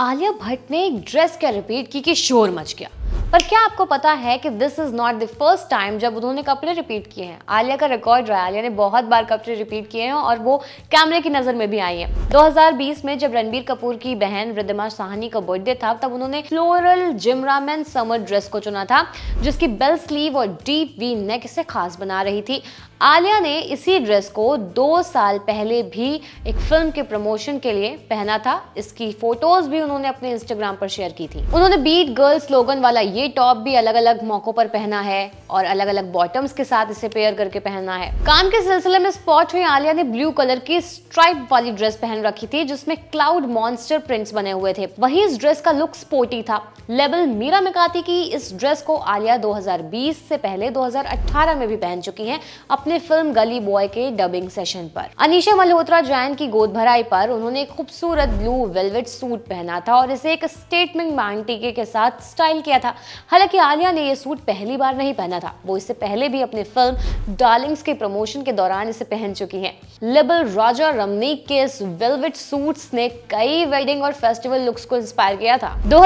आलिया भट्ट ने एक ड्रेस क्या रिपीट की कि शोर मच गया पर क्या आपको पता है कि this is not the first time जब उन्होंने कपड़े रिपीट किए हैं आलिया का रिकॉर्ड रहा आलिया ने बहुत बार कपड़े रिपीट किए हैं और वो कैमरे की नजर में भी आई हैं 2020 में जब रणबीर कपूर की बहन रिद्धिमा साहनी का बर्थडे था तब उन्होंने फ्लोरल जिमरामैन समर ड्रेस को चुना था जिसकी बेल स्लीव और डीप वी नेक इसे खास बना रही थी आलिया ने इसी ड्रेस को दो साल पहले भी एक फिल्म के प्रमोशन के लिए पहना था इसकी फोटोज भी उन्होंने अपने इंस्टाग्राम पर शेयर की थी उन्होंने बीट गर्ल स्लोगन वाला ये टॉप भी अलग अलग मौकों पर पहना है और अलग अलग बॉटम्स के साथ इसे पेयर करके पहना है काम के सिलसिले में स्पॉट हुई आलिया ने ब्लू कलर की स्ट्राइप वाली ड्रेस पहन रखी थी जिसमें क्लाउड मॉन्स्टर प्रिंट्स बने हुए थे वही इस ड्रेस का लुक स्पोर्टी था लेबल मीरा मिकाती की इस ड्रेस को आलिया 2020 से पहले 2018 में भी पहन चुकी है अपने अपने फिल्म गली बॉय के डबिंग सेशन पर अनिशा मल्होत्रा जैन की गोद भराई पर उन्होंने खूबसूरत ब्लू वेलवेट सूट पहना था और इसे एक स्टेटमेंट बैंड टीके के साथ स्टाइल किया था हालांकि आलिया ने यह सूट पहली बार नहीं पहना था वो इससे पहले भी अपने फिल्म डार्लिंग्स के प्रमोशन के दौरान इसे पहन चुकी है लेबल राजा रमनीक के इस वेलवेट सूट ने कई वेडिंग और फेस्टिवल लुक्स को इंस्पायर किया था दो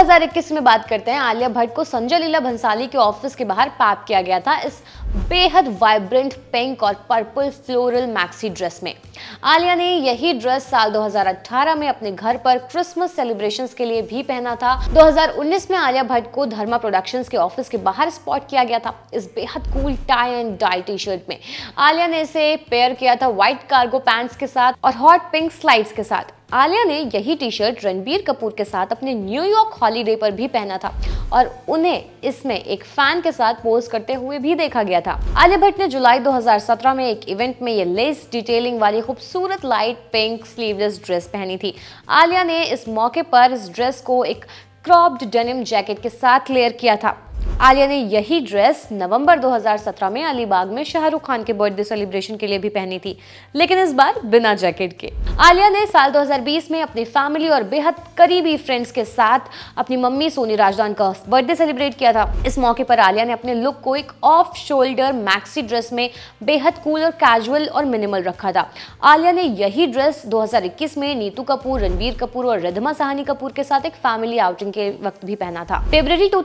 में बात करते हैं आलिया भट्ट को संजय लीला भंसाली के ऑफिस के बाहर पैप किया गया था इस बेहद वाइब्रेंट पिंक और पर्पल फ्लोरल मैक्सी ड्रेस में आलिया ने यही ड्रेस साल 2018 में अपने घर पर क्रिसमस सेलिब्रेशंस के लिए भी पहना था 2019 में आलिया भट्ट को धर्मा प्रोडक्शंस के ऑफिस के बाहर स्पॉट किया गया था इस बेहद cool tie and dye T shirt में आलिया ने इसे पेयर किया था व्हाइट कार्गो पैंट्स के साथ और हॉट पिंक स्लाइड्स के साथ आलिया ने यही टी शर्ट रणबीर कपूर के साथ अपने न्यूयॉर्क हॉलीडे पर भी पहना था और उन्हें इसमें एक फैन के साथ पोज करते हुए भी देखा गया था आलिया भट्ट ने जुलाई 2017 में एक इवेंट में ये लेस डिटेलिंग वाली खूबसूरत लाइट पिंक स्लीवलेस ड्रेस पहनी थी आलिया ने इस मौके पर इस ड्रेस को एक क्रॉप्ड डेनिम जैकेट के साथ लेयर किया था आलिया ने यही ड्रेस नवंबर 2017 में अलीबाग में शाहरुख खान के बर्थडे सेलिब्रेशन के लिए भी पहनी थी लेकिन इस बार बिना जैकेट के आलिया ने साल 2020 में अपनी फैमिली और बेहद करीबी फ्रेंड्स के साथ अपनी मम्मी सोनी राजदान का बर्थडे सेलिब्रेट किया था इस मौके पर आलिया ने अपने लुक को एक ऑफ शोल्डर मैक्सी ड्रेस में बेहद कूल और कैजुअल और मिनिमल रखा था आलिया ने यही ड्रेस दो में नीतू कपूर रणबीर कपूर और रिधमा सहानी कपूर के साथ एक फैमिली आउटिंग के वक्त भी पहना था फेब्रवरी टू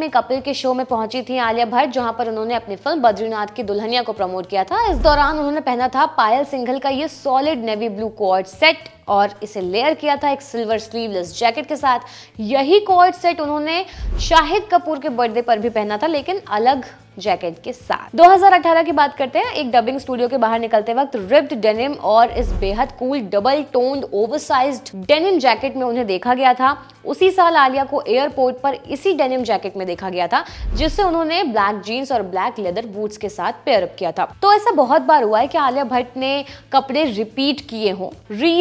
में कपिल के शो में पहुंची थी आलिया भट्ट जहां पर उन्होंने अपनी फिल्म बद्रीनाथ की दुल्हनिया को प्रमोट किया था इस दौरान उन्होंने पहना था पायल सिंघल का ये solid navy blue coord set और इसे लेयर किया था एक सिल्वर स्लीवलेस जैकेट के साथ यही कोड सेट उन्होंने शाहिद कपूर के बर्थडे पर भी पहना था लेकिन अलग जैकेट के साथ 2018 की बात करते हैं एक डबिंग स्टूडियो के बाहर निकलते वक्त रिप्ड डेनिम और इस बेहद cool double toned oversized denim jacket में उन्हें देखा गया था उसी साल आलिया को एयरपोर्ट पर इसी डेनिम जैकेट में देखा गया था जिससे उन्होंने ब्लैक जीन्स और ब्लैक लेदर बूट्स के साथ पेयरअप किया था तो ऐसा बहुत बार हुआ है कि आलिया भट्ट ने कपड़े रिपीट किए हों री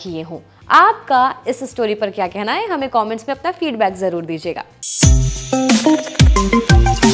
किए हों आपका इस स्टोरी पर क्या कहना है हमें कॉमेंट्स में अपना फीडबैक जरूर दीजिएगा